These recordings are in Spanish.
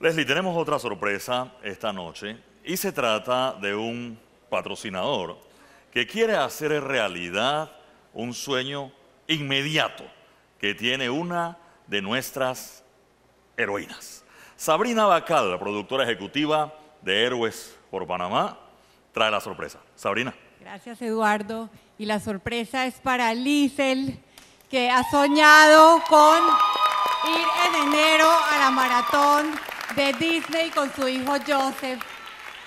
Leslie, tenemos otra sorpresa esta noche y se trata de un patrocinador que quiere hacer realidad un sueño inmediato que tiene una de nuestras heroínas. Sabrina Bacal, productora ejecutiva de Héroes por Panamá, trae la sorpresa. Sabrina. Gracias, Eduardo. Y la sorpresa es para Liesel, que ha soñado con ir en enero a la maratón de Disney con su hijo Joseph.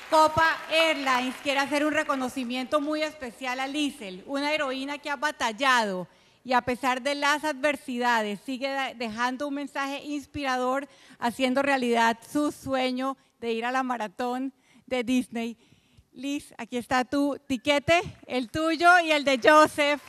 Copa Airlines quiere hacer un reconocimiento muy especial a Lizel, una heroína que ha batallado y a pesar de las adversidades sigue dejando un mensaje inspirador, haciendo realidad su sueño de ir a la maratón de Disney. Liz, aquí está tu tiquete, el tuyo y el de Joseph.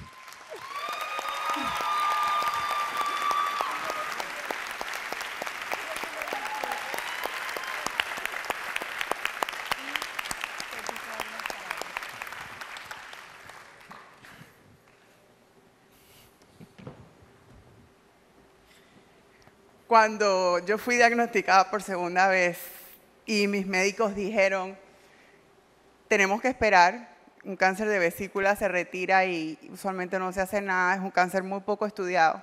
cuando yo fui diagnosticada por segunda vez y mis médicos dijeron, tenemos que esperar, un cáncer de vesícula se retira y usualmente no se hace nada, es un cáncer muy poco estudiado.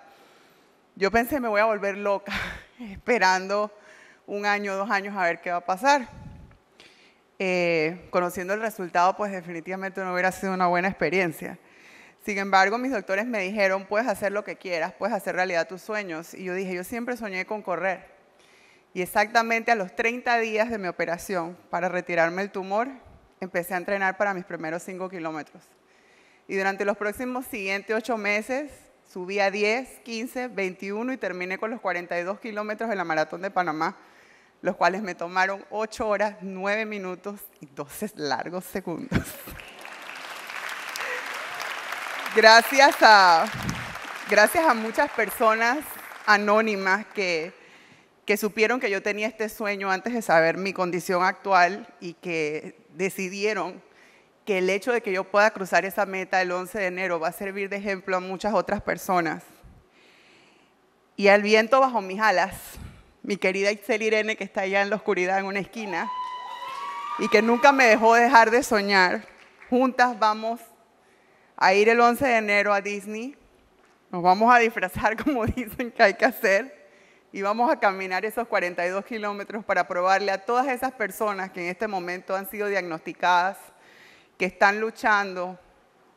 Yo pensé, me voy a volver loca esperando un año, dos años a ver qué va a pasar. Eh, conociendo el resultado, pues definitivamente no hubiera sido una buena experiencia. Sin embargo, mis doctores me dijeron, puedes hacer lo que quieras, puedes hacer realidad tus sueños. Y yo dije, yo siempre soñé con correr. Y exactamente a los 30 días de mi operación para retirarme el tumor, empecé a entrenar para mis primeros 5 kilómetros. Y durante los próximos siguientes 8 meses subí a 10, 15, 21 y terminé con los 42 kilómetros de la maratón de Panamá, los cuales me tomaron 8 horas, 9 minutos y 12 largos segundos. Gracias a, gracias a muchas personas anónimas que, supieron que yo tenía este sueño antes de saber mi condición actual y que decidieron que el hecho de que yo pueda cruzar esa meta el 11 de enero va a servir de ejemplo a muchas otras personas. Y al viento bajo mis alas, mi querida Itzel Irene, que está allá en la oscuridad en una esquina y que nunca me dejó dejar de soñar, juntas vamos a ir el 11 de enero a Disney. Nos vamos a disfrazar como dicen que hay que hacer y vamos a caminar esos 42 kilómetros para probarle a todas esas personas que en este momento han sido diagnosticadas, que están luchando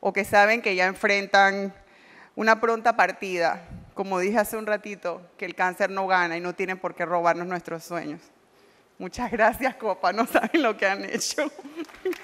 o que saben que ya enfrentan una pronta partida. Como dije hace un ratito, que el cáncer no gana y no tienen por qué robarnos nuestros sueños. Muchas gracias, Copa. No saben lo que han hecho.